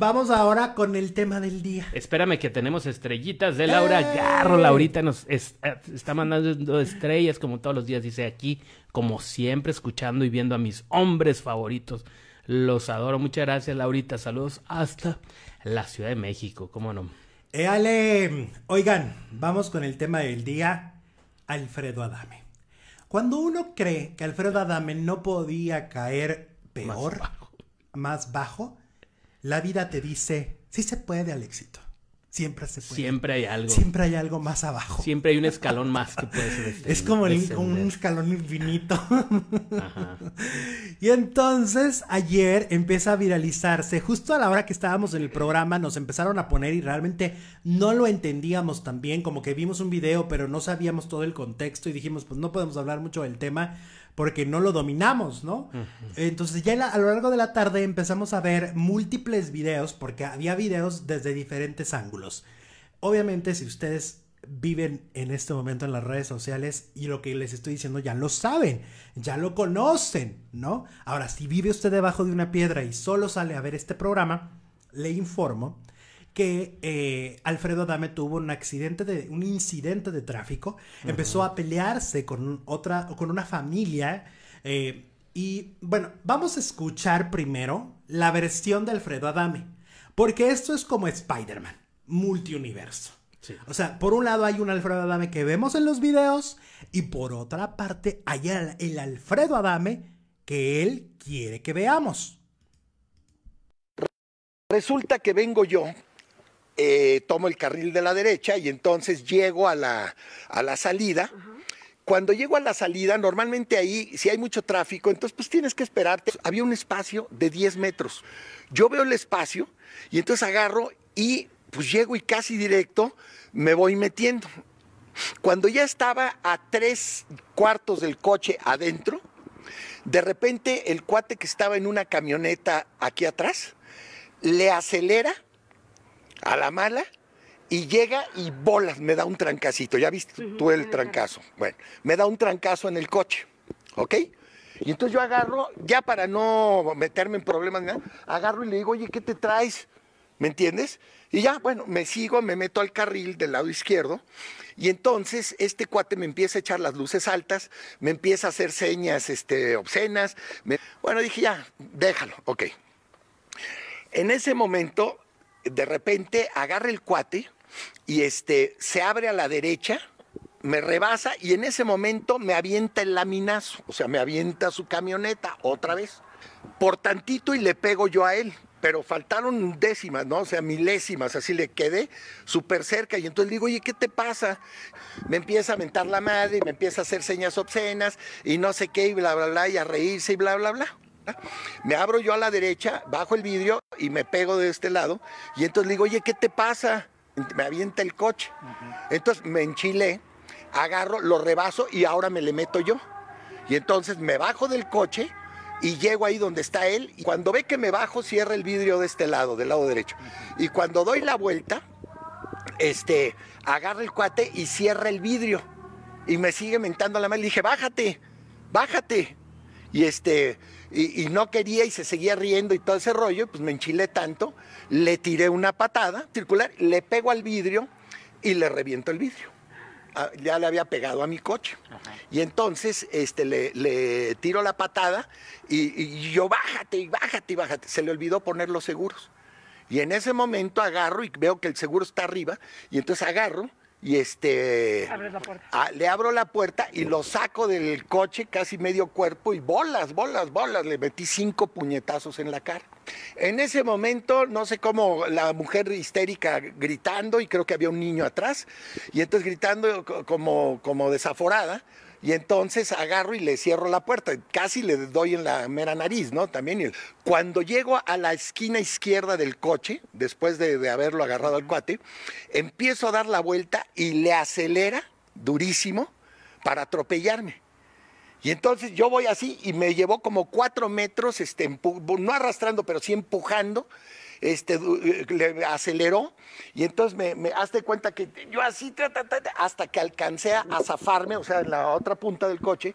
Vamos ahora con el tema del día. Espérame que tenemos estrellitas de Laura Garro. ¡Eh! Laurita nos eh, está mandando estrellas como todos los días. Dice aquí, como siempre, escuchando y viendo a mis hombres favoritos. Los adoro. Muchas gracias, Laurita. Saludos hasta la Ciudad de México. ¿Cómo no? Eh, oigan, vamos con el tema del día. Alfredo Adame. Cuando uno cree que Alfredo Adame no podía caer peor, más bajo la vida te dice, sí se puede, al éxito, Siempre se puede. Siempre hay algo. Siempre hay algo más abajo. Siempre hay un escalón más que puedes Es como un escalón infinito. Y entonces ayer empieza a viralizarse. Justo a la hora que estábamos en el programa nos empezaron a poner y realmente no lo entendíamos tan bien. Como que vimos un video pero no sabíamos todo el contexto y dijimos pues no podemos hablar mucho del tema porque no lo dominamos, ¿no? Entonces ya a lo largo de la tarde empezamos a ver múltiples videos, porque había videos desde diferentes ángulos. Obviamente si ustedes viven en este momento en las redes sociales y lo que les estoy diciendo ya lo saben, ya lo conocen, ¿no? Ahora, si vive usted debajo de una piedra y solo sale a ver este programa, le informo que eh, Alfredo Adame tuvo un accidente de un incidente de tráfico, empezó a pelearse con otra con una familia eh, y bueno, vamos a escuchar primero la versión de Alfredo Adame, porque esto es como Spider-Man, multiuniverso. O sea, por un lado hay un Alfredo Adame que vemos en los videos y por otra parte hay el Alfredo Adame que él quiere que veamos. Resulta que vengo yo eh, tomo el carril de la derecha y entonces llego a la, a la salida. Cuando llego a la salida, normalmente ahí, si hay mucho tráfico, entonces pues tienes que esperarte. Había un espacio de 10 metros. Yo veo el espacio y entonces agarro y pues llego y casi directo me voy metiendo. Cuando ya estaba a tres cuartos del coche adentro, de repente el cuate que estaba en una camioneta aquí atrás le acelera a la mala y llega y bolas, me da un trancacito. ¿Ya viste tú el trancazo? Bueno, me da un trancazo en el coche, ¿ok? Y entonces yo agarro, ya para no meterme en problemas, agarro y le digo, oye, ¿qué te traes? ¿Me entiendes? Y ya, bueno, me sigo, me meto al carril del lado izquierdo y entonces este cuate me empieza a echar las luces altas, me empieza a hacer señas este, obscenas. Me... Bueno, dije, ya, déjalo, ok. En ese momento de repente agarra el cuate y este, se abre a la derecha, me rebasa y en ese momento me avienta el laminazo, o sea, me avienta su camioneta otra vez. Por tantito y le pego yo a él, pero faltaron décimas, ¿no? O sea, milésimas, así le quedé súper cerca. Y entonces le digo, oye, ¿qué te pasa? Me empieza a mentar la madre, me empieza a hacer señas obscenas y no sé qué, y bla, bla, bla, y a reírse y bla, bla, bla me abro yo a la derecha, bajo el vidrio y me pego de este lado. Y entonces le digo, oye, ¿qué te pasa? Me avienta el coche. Entonces me enchilé, agarro, lo rebaso y ahora me le meto yo. Y entonces me bajo del coche y llego ahí donde está él. Y cuando ve que me bajo, cierra el vidrio de este lado, del lado derecho. Y cuando doy la vuelta, este, agarra el cuate y cierra el vidrio. Y me sigue mentando a la mano. Le dije, bájate, bájate. Y este, y, no quería y se seguía riendo y todo ese rollo, pues me enchilé tanto, le tiré una patada circular, le pego al vidrio y le reviento el vidrio. Ah, ya le había pegado a mi coche. Y entonces este, le, tiro la patada y, y, yo bájate y bájate y bájate. Se le olvidó poner los seguros. Y en ese momento agarro y veo que el seguro está arriba y entonces agarro y este la ah, le abro la puerta y lo saco del coche casi medio cuerpo y bolas, bolas, bolas, le metí cinco puñetazos en la cara. En ese momento, no sé cómo, la mujer histérica gritando y creo que había un niño atrás y entonces gritando como, como desaforada y entonces agarro y le cierro la puerta, casi le doy en la mera nariz, ¿no? También. Cuando llego a la esquina izquierda del coche, después de, haberlo agarrado al cuate, empiezo a dar la vuelta y le acelera durísimo para atropellarme. Y entonces yo voy así y me llevó como cuatro metros, este, no arrastrando, pero sí empujando este, eh, le aceleró y entonces me, me hazte cuenta que yo así, hasta que alcancé a zafarme, o sea, en la otra punta del coche,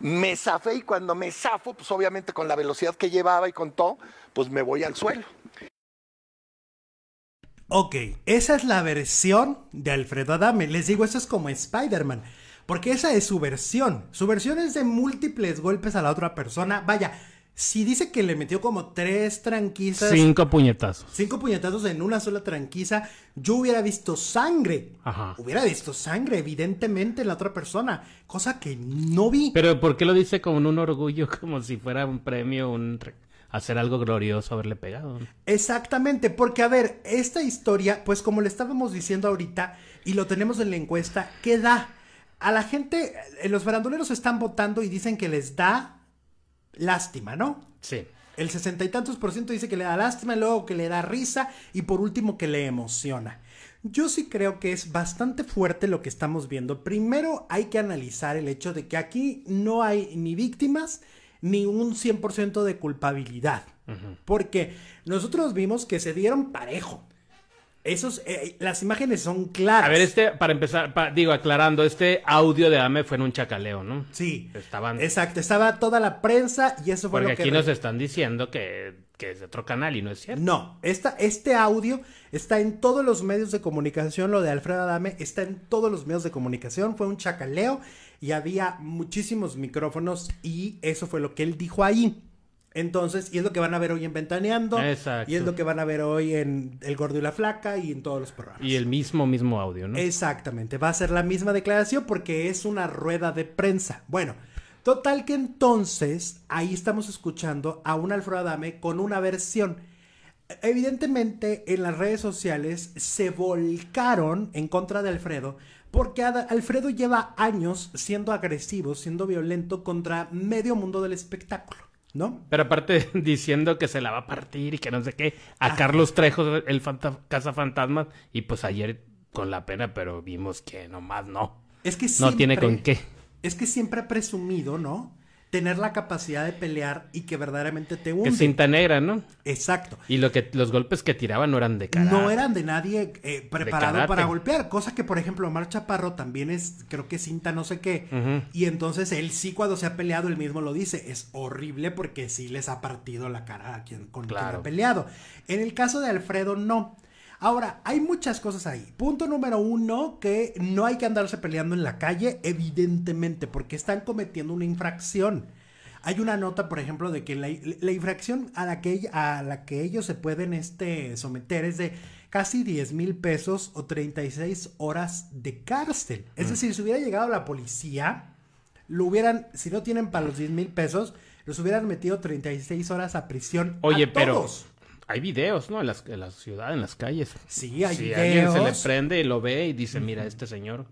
me zafé y cuando me zafo, pues obviamente con la velocidad que llevaba y con todo, pues me voy al suelo. Ok, esa es la versión de Alfredo Adame. Les digo, eso es como Spider-Man. Porque esa es su versión. Su versión es de múltiples golpes a la otra persona. Vaya, si dice que le metió como tres tranquisas. Cinco puñetazos. Cinco puñetazos en una sola tranquiza. Yo hubiera visto sangre. Ajá. Hubiera visto sangre, evidentemente, en la otra persona. Cosa que no vi. Pero ¿por qué lo dice con un orgullo, como si fuera un premio, un hacer algo glorioso haberle pegado. Exactamente, porque a ver, esta historia, pues como le estábamos diciendo ahorita y lo tenemos en la encuesta, ¿qué da? A la gente, eh, los verandoleros están votando y dicen que les da lástima, ¿no? Sí. El sesenta y tantos por ciento dice que le da lástima, luego que le da risa y por último que le emociona. Yo sí creo que es bastante fuerte lo que estamos viendo. Primero hay que analizar el hecho de que aquí no hay ni víctimas ni un 100% de culpabilidad. Porque nosotros vimos que se dieron parejo. Esos, eh, las imágenes son claras. A ver, este, para empezar, digo, aclarando, este audio de AME fue en un chacaleo, ¿no? Sí. Estaban. Exacto, estaba toda la prensa y eso fue Porque lo que. Porque aquí nos están diciendo que, que, es de otro canal y no es cierto. No, esta, este audio está en todos los medios de comunicación, lo de Alfredo Adame está en todos los medios de comunicación, fue un chacaleo y había muchísimos micrófonos y eso fue lo que él dijo ahí. Entonces, y es lo que van a ver hoy en Ventaneando. Y es lo que van a ver hoy en El Gordo y la Flaca y en todos los programas. Y el mismo, mismo audio, ¿no? Exactamente. Va a ser la misma declaración porque es una rueda de prensa. Bueno, total que entonces ahí estamos escuchando a un Alfredo Adame con una versión. Evidentemente, en las redes sociales se volcaron en contra de Alfredo porque Alfredo lleva años siendo agresivo, siendo violento contra medio mundo del espectáculo. Pero aparte diciendo que se la va a partir y que no sé qué. A ah. Carlos Trejo, el Casa Fantasma, Y pues ayer con la pena, pero vimos que nomás no. Es que No tiene con qué. Es que siempre ha presumido, ¿no? tener la capacidad de pelear y que verdaderamente te hunde. Que cinta negra, ¿no? Exacto. Y lo que los golpes que tiraban no eran de cara. No eran de nadie eh, preparado para golpear, cosa que por ejemplo Omar Chaparro también es, creo que cinta no sé qué. Y entonces él sí cuando se ha peleado, él mismo lo dice, es horrible porque sí les ha partido la cara a quien con quien ha peleado. En el caso de Alfredo no. Ahora, hay muchas cosas ahí. Punto número uno, que no hay que andarse peleando en la calle, evidentemente, porque están cometiendo una infracción. Hay una nota, por ejemplo, de que la, infracción a la que, a la que ellos se pueden este, someter es de casi 10 mil pesos o 36 horas de cárcel. Es mm. decir, si hubiera llegado la policía, lo hubieran, si no tienen para los 10 mil pesos, los hubieran metido 36 horas a prisión. Oye, a todos hay videos, ¿no? En, las, la ciudad, en las calles. Sí, hay si Alguien se le prende y lo ve y dice, mira, este señor.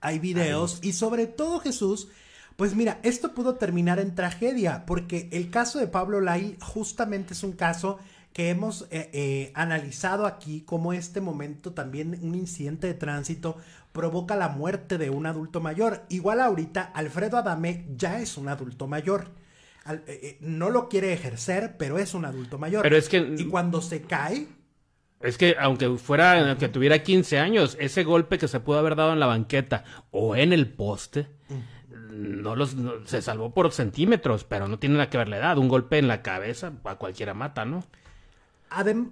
Hay videos y sobre todo Jesús, pues mira, esto pudo terminar en tragedia porque el caso de Pablo Lai justamente es un caso que hemos eh, eh, analizado aquí como este momento también un incidente de tránsito provoca la muerte de un adulto mayor. Igual ahorita Alfredo Adame ya es un adulto mayor. Eh, eh, no lo quiere ejercer, pero es un adulto mayor. Y cuando se cae... Es que aunque fuera, aunque tuviera 15 años, ese golpe que se pudo haber dado en la banqueta o en el poste, no los se salvó por centímetros, pero no tiene nada que ver la edad. Un golpe en la cabeza a cualquiera mata, ¿no?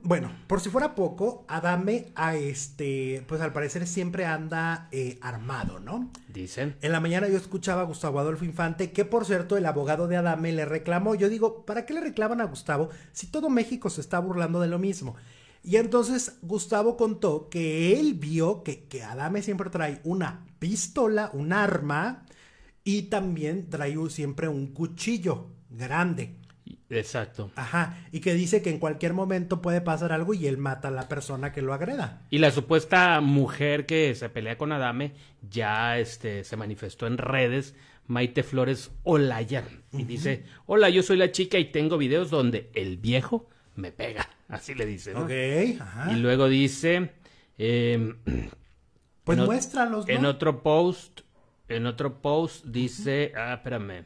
bueno, por si fuera poco, Adame, a este, pues al parecer siempre anda eh, armado, ¿no? Dicen. En la mañana yo escuchaba a Gustavo Adolfo Infante, que por cierto el abogado de Adame le reclamó. Yo digo, ¿para qué le reclaman a Gustavo si todo México se está burlando de lo mismo? Y entonces Gustavo contó que él vio que, que Adame siempre trae una pistola, un arma, y también trae siempre un cuchillo grande. Exacto. Ajá, y que dice que en cualquier momento puede pasar algo y él mata a la persona que lo agreda. Y la supuesta mujer que se pelea con Adame ya este, se manifestó en redes, Maite Flores Olaya, y dice, hola, yo soy la chica y tengo videos donde el viejo me pega, así le dice. Ok, ajá. Y luego dice... Em, pues en muéstralos. En otro post, en otro post dice, ah, espérame.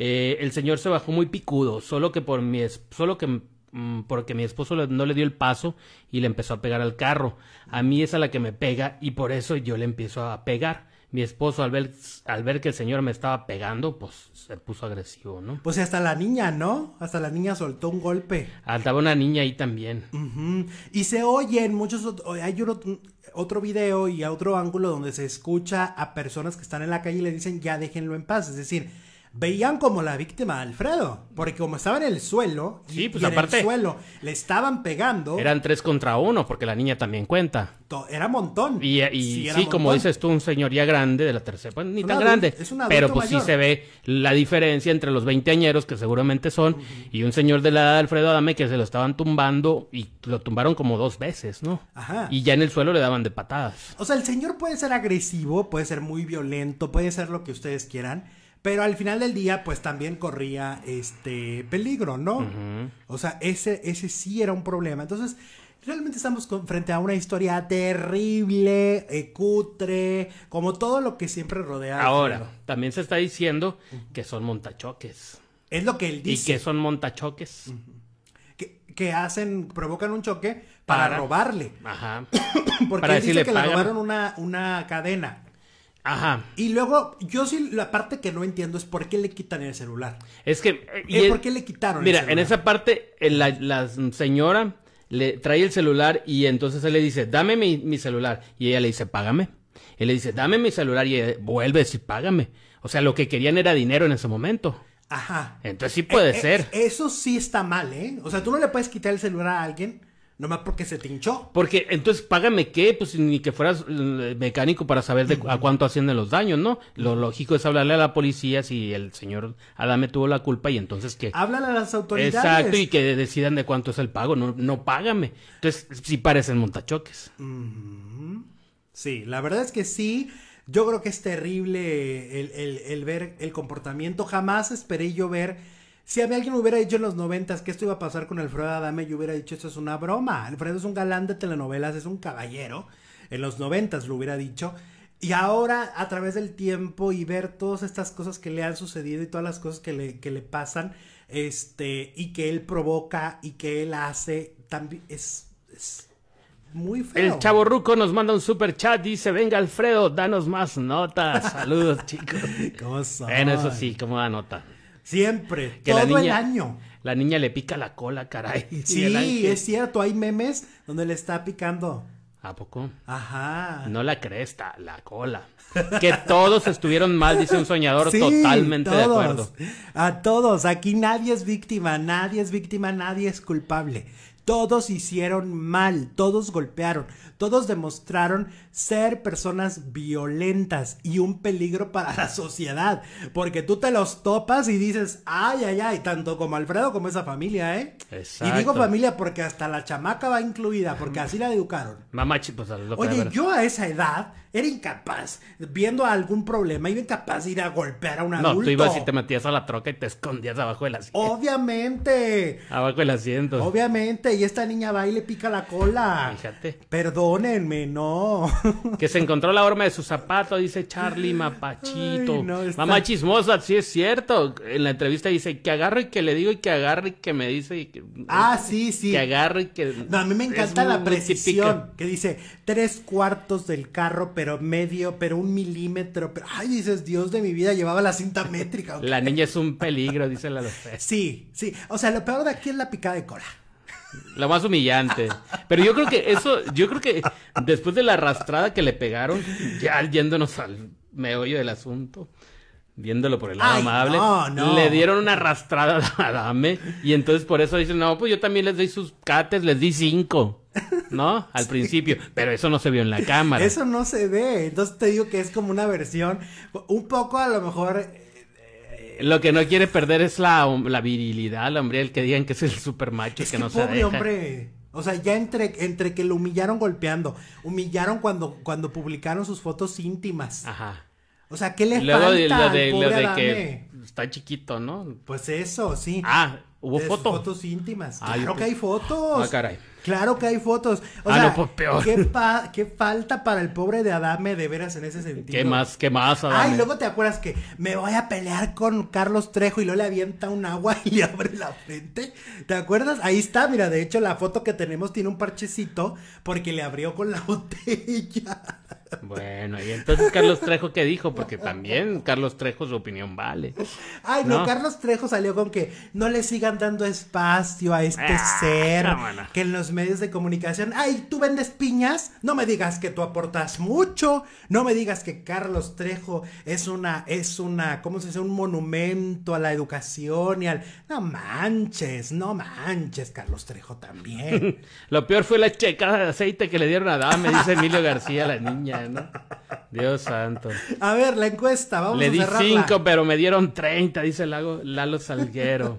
Eh, el señor se bajó muy picudo, solo que por mi solo que mm, porque mi esposo no le dio el paso y le empezó a pegar al carro. A mí es a la que me pega y por eso yo le empiezo a pegar. Mi esposo al ver, al ver que el señor me estaba pegando, pues se puso agresivo, ¿no? Pues hasta la niña, ¿no? Hasta la niña soltó un golpe. Estaba una niña ahí también. Y se oye En muchos, hay otro video y a otro ángulo donde se escucha a personas que están en la calle y le dicen ya déjenlo en paz. Es decir, veían como la víctima de Alfredo, porque como estaba en el suelo, y, pues, suelo le estaban pegando. Eran tres contra uno, porque la niña también cuenta. Era montón. Y, eh, sí, como dices tú, un señor ya grande de la tercera, pues ni tan grande, es pero pues sí se ve la diferencia entre los veinteañeros, que seguramente son, y un señor de la edad de Alfredo Adame que se lo estaban tumbando y lo tumbaron como dos veces, ¿no? Ajá. Y ya en el suelo le daban de patadas. O sea, el señor puede ser agresivo, puede ser muy violento, puede ser lo que ustedes quieran pero al final del día, pues también corría este peligro, ¿no? O sea, ese, ese sí era un problema. Entonces, realmente estamos frente a una historia terrible, eh, cutre, como todo lo que siempre rodea. Ahora, también se está diciendo que son montachoques. Es lo que él dice. Y que son montachoques. que, hacen, provocan un choque para, robarle. Ajá. Porque él dice que le robaron una, una cadena. Ajá. Y luego, yo sí, la parte que no entiendo es por qué le quitan el celular. Es que. Eh, y eh, ¿Por qué le quitaron Mira, el en esa parte, eh, la, señora le trae el celular y entonces él le dice, dame mi, celular. Y ella le dice, págame. Él le dice, dame mi celular y ella vuelve y págame. O sea, lo que querían era dinero en ese momento. Ajá. Entonces sí puede ser. eso sí está mal, ¿eh? O sea, tú no le puedes quitar el celular a alguien nomás porque se te hinchó. Porque entonces págame qué, pues ni que fueras eh, mecánico para saber de, a cuánto ascienden los daños, ¿no? Lo lógico es hablarle a la policía si el señor Adame tuvo la culpa y entonces ¿qué? Háblale a las autoridades. Exacto, y que decidan de cuánto es el pago, no, no págame. Entonces sí parecen montachoques. Sí, la verdad es que sí. Yo creo que es terrible el, el ver el comportamiento. Jamás esperé yo ver si a mí alguien me hubiera dicho en los noventas que esto iba a pasar con Alfredo Adame, yo hubiera dicho esto es una broma. Alfredo es un galán de telenovelas, es un caballero. En los noventas lo hubiera dicho. Y ahora, a través del tiempo y ver todas estas cosas que le han sucedido y todas las cosas que le, que le pasan, este, y que él provoca y que él hace, también es, muy feo. El chavo Ruco nos manda un super chat, dice, venga Alfredo, danos más notas. Saludos, chicos. ¿Cómo Bueno, eso sí, como da nota. Siempre. Que todo la el año. La niña le pica la cola, caray. Sí, es cierto. Hay memes donde le está picando. ¿A poco? Ajá. No la cresta, la cola. Que todos estuvieron mal, dice un soñador, totalmente de acuerdo. A todos, aquí nadie es víctima, nadie es víctima, nadie es culpable. Todos hicieron mal, todos golpearon, todos demostraron ser personas violentas y un peligro para la sociedad, porque tú te los topas y dices, ay, ay, ay, tanto como Alfredo como esa familia, ¿eh? Exacto. Y digo familia porque hasta la chamaca va incluida, porque así la educaron. Mamá, pues, Oye, yo a esa edad era incapaz, viendo algún problema, iba incapaz de ir a golpear a un adulto. No, tú ibas y te metías a la troca y te escondías abajo del asiento. Obviamente. Abajo del asiento. Obviamente y esta niña va y le pica la cola. Fíjate. Perdónenme, no. Que se encontró la horma de su zapato, dice Charlie Mapachito. Mamá chismosa, sí es cierto. En la entrevista dice que agarro y que le digo y que agarro y que me dice. que... Ah, sí, sí. Que agarro y que. No, a mí me encanta la precisión. Que dice tres cuartos del carro, pero medio, pero un milímetro. Pero... Ay, dices, Dios de mi vida, llevaba la cinta métrica. La niña es un peligro, dice la doctora. Sí, sí. O sea, lo peor de aquí es la picada de cola. La más humillante. Pero yo creo que eso, yo creo que después de la arrastrada que le pegaron, ya yéndonos al meollo del asunto, viéndolo por el lado amable, le dieron una arrastrada a Dame. Y entonces por eso dicen, no, pues yo también les di sus cates, les di cinco. ¿No? Al principio. Pero eso no se vio en la cámara. Eso no se ve. Entonces te digo que es como una versión, un poco a lo mejor lo que no quiere perder es la, virilidad, la hombre, el que digan que es el super macho es que, no pobre se deja. hombre. O sea, ya entre, entre que lo humillaron golpeando, humillaron cuando, cuando publicaron sus fotos íntimas. Ajá. O sea, ¿qué le falta que está chiquito, ¿no? Pues eso, sí. Ah, ¿Hubo fotos. fotos íntimas. Ah, claro pues, que hay fotos. Ah, caray. Claro que hay fotos. O ah, sea, pues, peor. ¿qué, ¿qué, falta para el pobre de Adame de veras en ese sentido? ¿Qué más, qué más, ah, Adame? Ay, luego te acuerdas que me voy a pelear con Carlos Trejo y luego le avienta un agua y le abre la frente. ¿Te acuerdas? Ahí está, mira, de hecho la foto que tenemos tiene un parchecito porque le abrió con la botella. Bueno, y entonces Carlos Trejo, ¿qué dijo? Porque también Carlos Trejo su opinión vale. Ay, no Carlos Trejo salió con que no le siga dando espacio a este ah, ser que en los medios de comunicación, ay, tú vendes piñas, no me digas que tú aportas mucho, no me digas que Carlos Trejo es una, es una, ¿cómo se dice? Un monumento a la educación y al... No manches, no manches, Carlos Trejo también. Lo peor fue la checa de aceite que le dieron a Dame, dice Emilio García, la niña, ¿no? Dios santo. A ver, la encuesta, vamos a cerrarla. Le di cinco, pero me dieron treinta, dice Lago, Lalo Salguero.